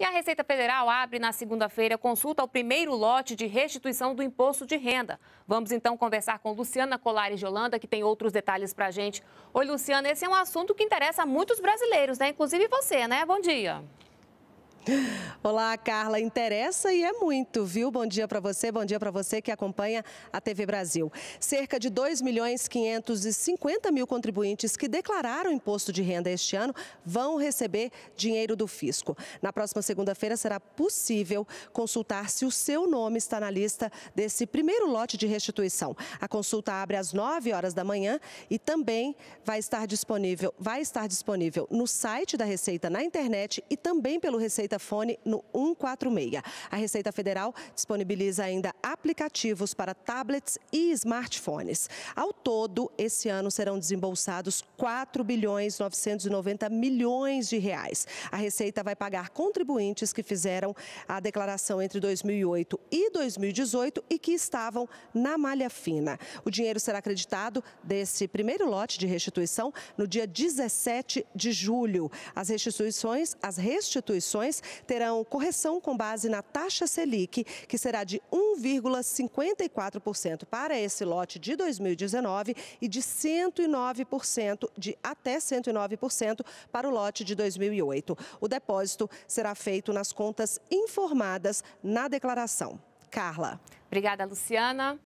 E a Receita Federal abre na segunda-feira consulta ao primeiro lote de restituição do imposto de renda. Vamos então conversar com Luciana Colares de Holanda, que tem outros detalhes para a gente. Oi, Luciana, esse é um assunto que interessa a muitos brasileiros, né? Inclusive você, né? Bom dia. Olá, Carla. Interessa e é muito, viu? Bom dia para você, bom dia para você que acompanha a TV Brasil. Cerca de 2 milhões 550 mil contribuintes que declararam imposto de renda este ano vão receber dinheiro do fisco. Na próxima segunda-feira será possível consultar se o seu nome está na lista desse primeiro lote de restituição. A consulta abre às 9 horas da manhã e também vai estar disponível, vai estar disponível no site da Receita na internet e também pelo Receita Receita, fone no 146. A Receita Federal disponibiliza ainda aplicativos para tablets e smartphones. Ao todo, esse ano serão desembolsados 4 bilhões 990 milhões de reais. A Receita vai pagar contribuintes que fizeram a declaração entre 2008 e 2018 e que estavam na malha fina. O dinheiro será acreditado desse primeiro lote de restituição no dia 17 de julho. As restituições, as restituições terão correção com base na taxa Selic, que será de 1,54% para esse lote de 2019 e de 109% de até 109% para o lote de 2008. O depósito será feito nas contas informadas na declaração. Carla. Obrigada, Luciana.